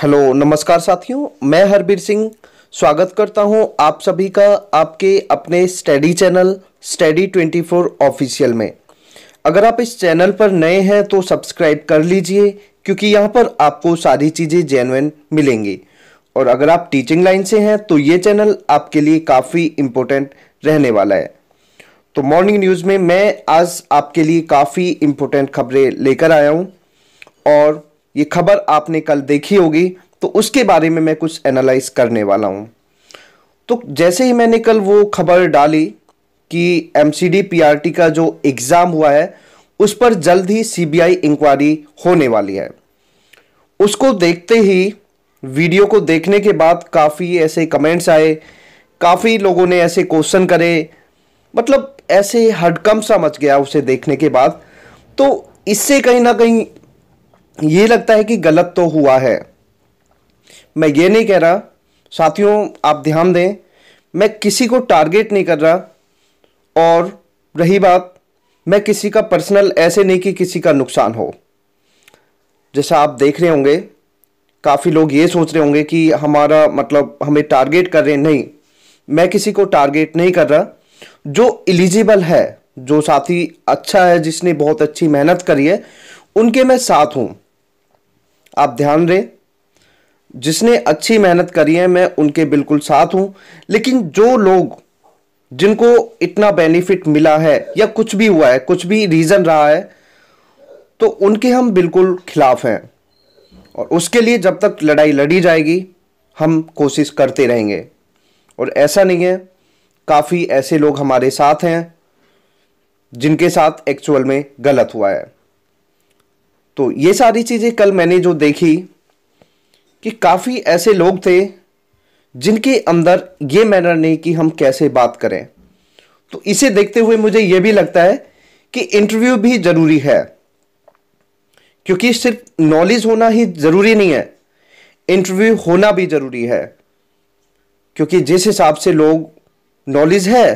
hello नमस्कार साथियों मैं हरबीर सिंह स्वागत करता हूं आप सभी का आपके अपने स्टडी चैनल स्टडी 24 ऑफिशियल में अगर आप इस चैनल पर नए हैं तो सब्सक्राइब कर लीजिए क्योंकि यहां पर आपको सारी चीज़ें जेनवन मिलेंगी और अगर आप टीचिंग लाइन से हैं तो ये चैनल आपके लिए काफ़ी इम्पोर्टेंट रहने वाला है तो मॉर्निंग न्यूज़ में मैं आज आपके लिए काफ़ी इम्पोर्टेंट खबरें लेकर आया हूँ और ये खबर आपने कल देखी होगी तो उसके बारे में मैं कुछ एनालाइज करने वाला हूँ तो जैसे ही मैंने कल वो खबर डाली कि एम सी का जो एग्ज़ाम हुआ है उस पर जल्द ही सीबीआई इंक्वायरी होने वाली है उसको देखते ही वीडियो को देखने के बाद काफ़ी ऐसे कमेंट्स आए काफ़ी लोगों ने ऐसे क्वेश्चन करे मतलब ऐसे हडकम सा मच गया उसे देखने के बाद तो इससे कहीं ना कहीं ये लगता है कि गलत तो हुआ है मैं ये नहीं कह रहा साथियों आप ध्यान दें मैं किसी को टारगेट नहीं कर रहा और रही बात मैं किसी का पर्सनल ऐसे नहीं कि किसी का नुकसान हो जैसा आप देख रहे होंगे काफ़ी लोग ये सोच रहे होंगे कि हमारा मतलब हमें टारगेट कर रहे हैं नहीं मैं किसी को टारगेट नहीं कर रहा जो एलिजिबल है जो साथी अच्छा है जिसने बहुत अच्छी मेहनत करी है उनके मैं साथ हूँ आप ध्यान रहे जिसने अच्छी मेहनत करी है मैं उनके बिल्कुल साथ हूँ लेकिन जो लोग जिनको इतना बेनिफिट मिला है या कुछ भी हुआ है कुछ भी रीज़न रहा है तो उनके हम बिल्कुल खिलाफ हैं और उसके लिए जब तक लड़ाई लड़ी जाएगी हम कोशिश करते रहेंगे और ऐसा नहीं है काफ़ी ऐसे लोग हमारे साथ हैं जिनके साथ एक्चुअल में गलत हुआ है तो ये सारी चीज़ें कल मैंने जो देखी कि काफ़ी ऐसे लोग थे जिनके अंदर ये मैनर नहीं कि हम कैसे बात करें तो इसे देखते हुए मुझे ये भी लगता है कि इंटरव्यू भी ज़रूरी है क्योंकि सिर्फ नॉलेज होना ही ज़रूरी नहीं है इंटरव्यू होना भी ज़रूरी है क्योंकि जिस हिसाब से लोग नॉलेज है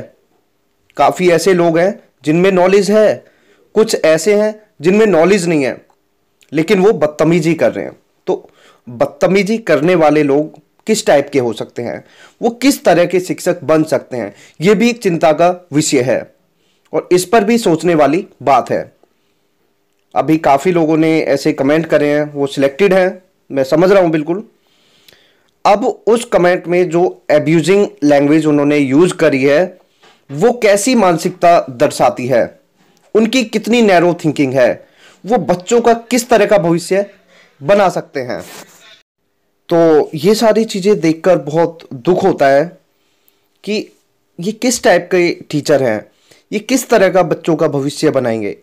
काफ़ी ऐसे लोग हैं जिनमें नॉलेज है कुछ ऐसे हैं जिनमें नॉलेज नहीं है लेकिन वो बदतमीजी कर रहे हैं तो बदतमीजी करने वाले लोग किस टाइप के हो सकते हैं वो किस तरह के शिक्षक बन सकते हैं ये भी एक चिंता का विषय है और इस पर भी सोचने वाली बात है अभी काफ़ी लोगों ने ऐसे कमेंट करे हैं वो सिलेक्टेड हैं मैं समझ रहा हूं बिल्कुल अब उस कमेंट में जो एब्यूजिंग लैंग्वेज उन्होंने यूज करी है वो कैसी मानसिकता दर्शाती है उनकी कितनी नैरो थिंकिंग है वो बच्चों का किस तरह का भविष्य बना सकते हैं तो ये सारी चीज़ें देखकर बहुत दुख होता है कि ये किस टाइप के टीचर हैं ये किस तरह का बच्चों का भविष्य बनाएंगे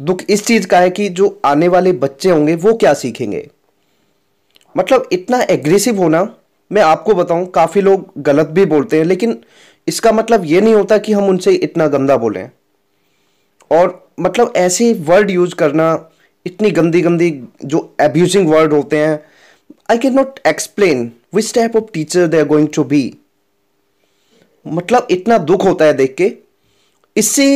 दुख इस चीज़ का है कि जो आने वाले बच्चे होंगे वो क्या सीखेंगे मतलब इतना एग्रेसिव होना मैं आपको बताऊं काफ़ी लोग गलत भी बोलते हैं लेकिन इसका मतलब ये नहीं होता कि हम उनसे इतना गंदा बोलें और मतलब ऐसे वर्ड यूज़ करना इतनी गंदी गंदी जो एब्यूजिंग वर्ड होते हैं I can not explain which type of teacher they are going to be मतलब इतना दुख होता है देख के इससे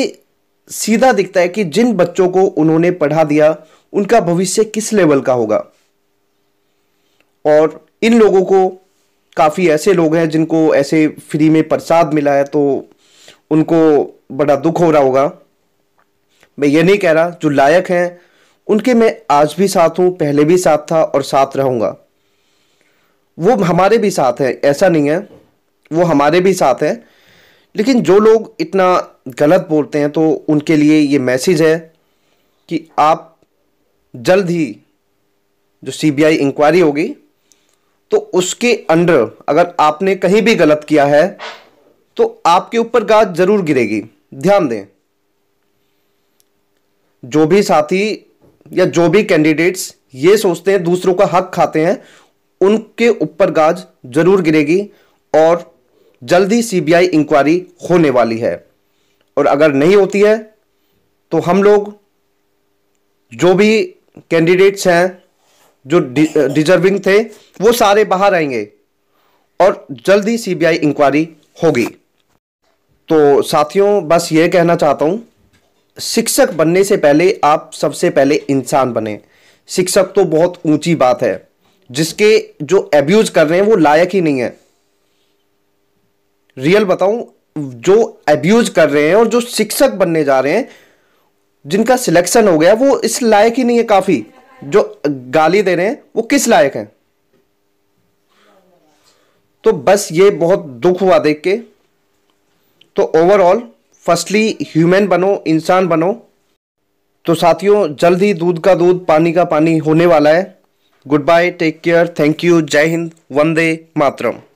सीधा दिखता है कि जिन बच्चों को उन्होंने पढ़ा दिया उनका भविष्य किस लेवल का होगा और इन लोगों को काफ़ी ऐसे लोग हैं जिनको ऐसे फ्री में प्रसाद मिला है तो उनको बड़ा दुख हो रहा होगा मैं ये नहीं कह रहा जो लायक हैं उनके मैं आज भी साथ हूँ पहले भी साथ था और साथ रहूँगा वो हमारे भी साथ हैं ऐसा नहीं है वो हमारे भी साथ हैं लेकिन जो लोग इतना गलत बोलते हैं तो उनके लिए ये मैसेज है कि आप जल्द ही जो सीबीआई इंक्वायरी होगी तो उसके अंडर अगर आपने कहीं भी गलत किया है तो आपके ऊपर गाज जरूर गिरेगी ध्यान दें जो भी साथी या जो भी कैंडिडेट्स ये सोचते हैं दूसरों का हक खाते हैं उनके ऊपर गाज जरूर गिरेगी और जल्दी सीबीआई इंक्वायरी होने वाली है और अगर नहीं होती है तो हम लोग जो भी कैंडिडेट्स हैं जो डिजर्विंग थे वो सारे बाहर आएंगे और जल्दी सीबीआई इंक्वायरी होगी तो साथियों बस ये कहना चाहता हूँ शिक्षक बनने से पहले आप सबसे पहले इंसान बने शिक्षक तो बहुत ऊंची बात है जिसके जो एब्यूज कर रहे हैं वो लायक ही नहीं है रियल बताऊं जो एब्यूज कर रहे हैं और जो शिक्षक बनने जा रहे हैं जिनका सिलेक्शन हो गया वो इस लायक ही नहीं है काफ़ी जो गाली दे रहे हैं वो किस लायक हैं तो बस ये बहुत दुख हुआ देख के तो ओवरऑल फर्स्टली ह्यूमन बनो इंसान बनो तो साथियों जल्द ही दूध का दूध पानी का पानी होने वाला है good bye take care thank you जय हिंद वंदे मातरम